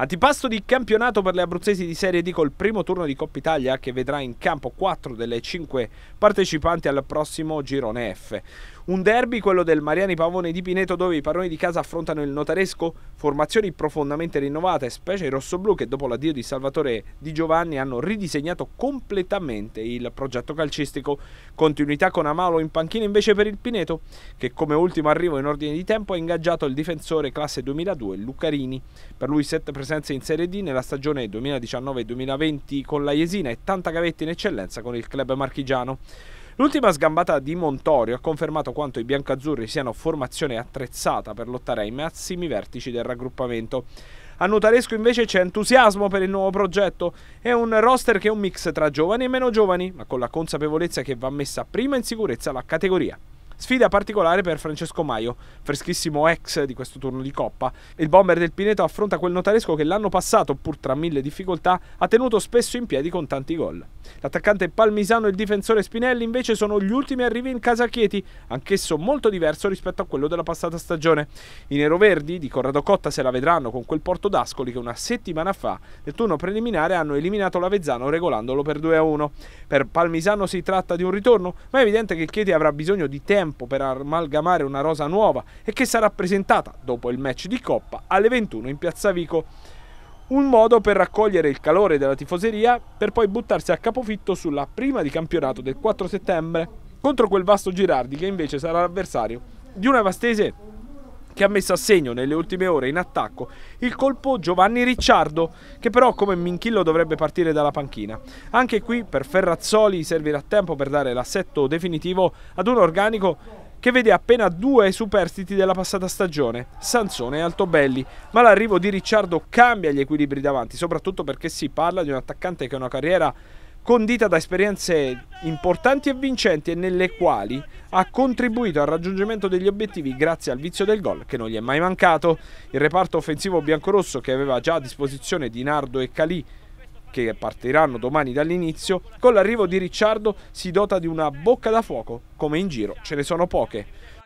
Antipasto di campionato per le abruzzesi di Serie D col primo turno di Coppa Italia che vedrà in campo 4 delle 5 partecipanti al prossimo girone F. Un derby, quello del Mariani Pavone di Pineto, dove i paroni di casa affrontano il notaresco, formazioni profondamente rinnovate, specie i rossoblù che dopo l'addio di Salvatore Di Giovanni hanno ridisegnato completamente il progetto calcistico. Continuità con Amalo in panchina invece per il Pineto, che come ultimo arrivo in ordine di tempo ha ingaggiato il difensore classe 2002 Lucarini. Per lui 7 presentazioni presenze in Serie D nella stagione 2019-2020 con la Jesina e tanta gavetta in eccellenza con il club marchigiano. L'ultima sgambata di Montorio ha confermato quanto i biancazzurri siano formazione attrezzata per lottare ai massimi vertici del raggruppamento. A Notaresco invece c'è entusiasmo per il nuovo progetto. È un roster che è un mix tra giovani e meno giovani, ma con la consapevolezza che va messa prima in sicurezza la categoria. Sfida particolare per Francesco Maio, freschissimo ex di questo turno di Coppa. Il bomber del Pineto affronta quel notaresco che l'anno passato, pur tra mille difficoltà, ha tenuto spesso in piedi con tanti gol. L'attaccante Palmisano e il difensore Spinelli invece sono gli ultimi arrivi in casa Chieti, anch'esso molto diverso rispetto a quello della passata stagione. I neroverdi di Corrado Cotta se la vedranno con quel Porto d'Ascoli che una settimana fa nel turno preliminare hanno eliminato l'Avezzano regolandolo per 2-1. Per Palmisano si tratta di un ritorno, ma è evidente che Chieti avrà bisogno di tempo per amalgamare una rosa nuova e che sarà presentata dopo il match di Coppa alle 21 in Piazza Vico un modo per raccogliere il calore della tifoseria per poi buttarsi a capofitto sulla prima di campionato del 4 settembre contro quel vasto Girardi che invece sarà l'avversario di una Vastese che ha messo a segno nelle ultime ore in attacco il colpo Giovanni Ricciardo, che però come minchillo dovrebbe partire dalla panchina. Anche qui per Ferrazzoli servirà tempo per dare l'assetto definitivo ad un organico che vede appena due superstiti della passata stagione, Sansone e Altobelli, ma l'arrivo di Ricciardo cambia gli equilibri davanti, soprattutto perché si parla di un attaccante che ha una carriera condita da esperienze importanti e vincenti e nelle quali ha contribuito al raggiungimento degli obiettivi grazie al vizio del gol che non gli è mai mancato. Il reparto offensivo biancorosso che aveva già a disposizione Di Nardo e Calì che partiranno domani dall'inizio, con l'arrivo di Ricciardo si dota di una bocca da fuoco, come in giro ce ne sono poche.